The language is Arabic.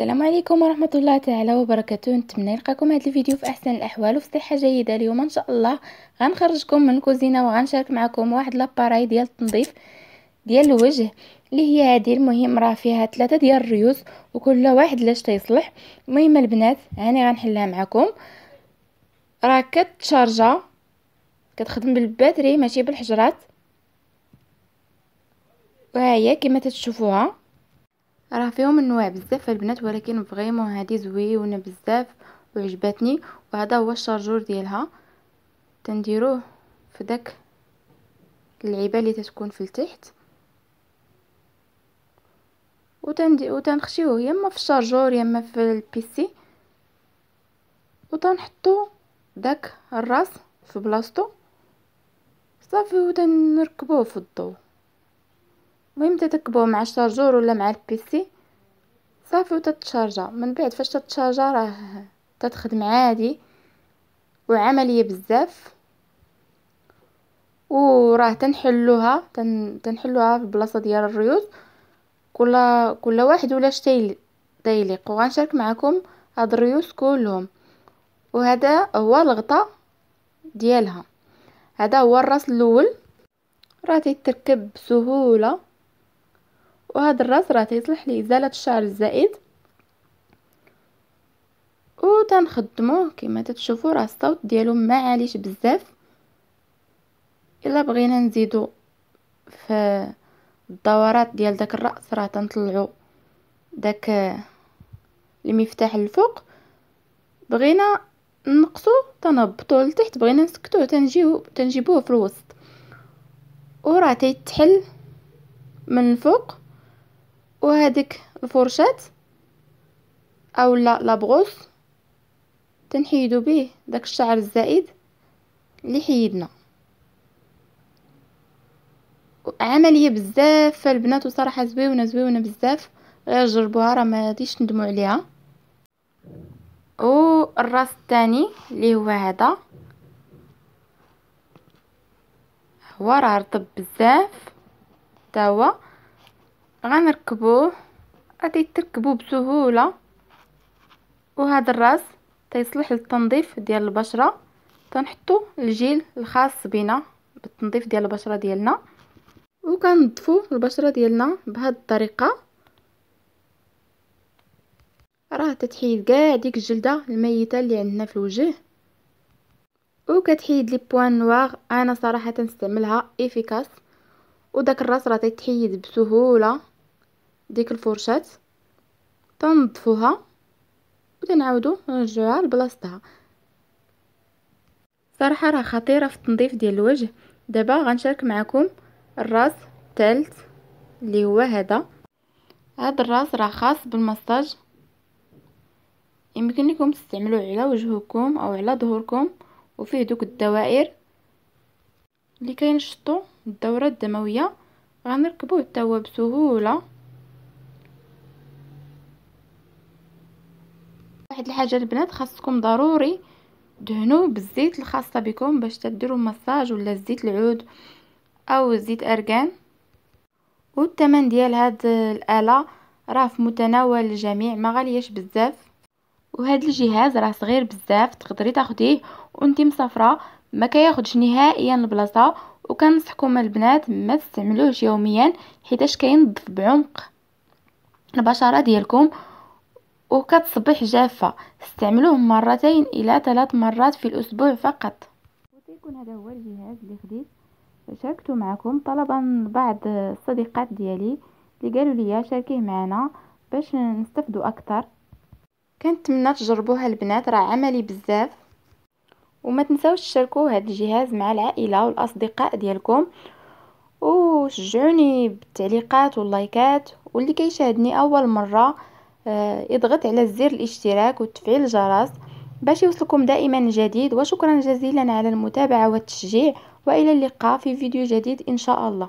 السلام عليكم ورحمة الله تعالى وبركاته نتمنى نلقاكم هذا الفيديو في أحسن الأحوال وفي صحة جيدة اليوم إن شاء الله غنخرجكم من الكوزينة وغنشارك معكم واحد لاباراي ديال التنظيف ديال الوجه اللي هي هذه المهم راه فيها ثلاثة ديال الريوس وكل واحد لاش تيصلح المهم البنات هاني غنحلها معكم راه كتشارجا كتخدم بالباتري ماشي بالحجرات وهي كما تتشوفوها راه فيهم انواع بزاف البنات ولكن فريمون هادي زويونه بزاف وعجبتني وهذا هو الشارجور ديالها تنديروه في داك اللعيبه اللي تتكون في التحت وتندي وتنخشيوه يما في الشارجور يما في البيسي وتنحطو داك الراس في بلاصتو صافي وتنركبوه في الضو المهم تتكبوه مع الشارجور ولا مع البيسي صافي وتتشارجا من بعد فاش تتشارجا راه تتخدم عادي وعمليه بزاف وراه تنحلوها تن... تنحلوها في البلاصه ديال الريوز كل كل واحد ولا شتي تيليق وغنشارك معكم هاد الريوس كلهم وهذا هو الغطاء ديالها هذا هو الراس الاول راه تتركب بسهوله وهذا الراس راه تيصلح لإزالة الشعر الزائد تنخدموه كما تتشوفوا راه الصوت ديالو ما عاليش بزاف الا بغينا نزيدو في الدورات ديال داك الراس راه تنطلعو داك المفتاح الفوق بغينا نقصو تنهبطو لتحت بغينا نسكتوه تنجيو تنجيبوه في الوسط وراه تيتحل من الفوق وهذيك الفرشاة او لا لابغوس تنحيدو به داك الشعر الزائد اللي حيدنا عمليه بزاف البنات وصراحه زويونه زويونه بزاف غير جربوها راه ما غاديش ندمو عليها والراس الثاني اللي هو هذا هو راه رطب بزاف تا هو غنركبوه غادي تركبوه بسهوله وهذا الراس تيصلح للتنظيف ديال البشره تنحطو الجيل الخاص بنا بالتنظيف ديال البشره ديالنا وكنضفو البشره ديالنا بهاد الطريقه راه تتحيد كاع ديك الجلده الميته اللي عندنا في الوجه وكتحيد لي بوان نوار انا صراحه نستعملها افيكاس وداك الراس راه تيتحيد بسهوله ديك الفرشاة تنظفوها وتنعاودو نرجعوها لبلاصتها صراحه راه خطيره في التنظيف ديال الوجه دابا غنشارك معكم الراس الثالث اللي هو هذا هذا الراس راه خاص بالمساج يمكن لكم تستعملوه على وجهكم او على ظهوركم وفيه دوك الدوائر اللي كينشطوا الدوره الدمويه غنركبوه حتى هو بسهوله واحد الحاجه البنات خاصكم ضروري دهنوا بالزيت الخاصه بكم باش تديروا مساج ولا زيت العود او زيت ارغان والثمن ديال هاد الاله راه في متناول الجميع ما غالياش بزاف وهاد الجهاز راه صغير بزاف تقدري تاخديه وانتي مسافره ما كياخدش نهائيا البلاصه وكنصحكم البنات ما تستعملوهش يوميا حيتاش كينظف بعمق البشره ديالكم وكتصبح جافة استعملوه مرتين إلى ثلاث مرات في الأسبوع فقط وتيكون هذا هو الجهاز اللي خديت شاركته معكم طلبا بعض الصديقات ديالي اللي قالوا لي شاركيه معنا باش نستفدوا اكثر كنتمنى تجربوها البنات راه عملي بزاف وما تنسوش تشاركوا هذا الجهاز مع العائله والاصدقاء ديالكم وشجعوني بالتعليقات واللايكات واللي كيشاهدني اول مره اضغط آه، على زر الاشتراك وتفعيل الجرس باش يوصلكم دائما جديد وشكرا جزيلا على المتابعة والتشجيع وإلى اللقاء في فيديو جديد إن شاء الله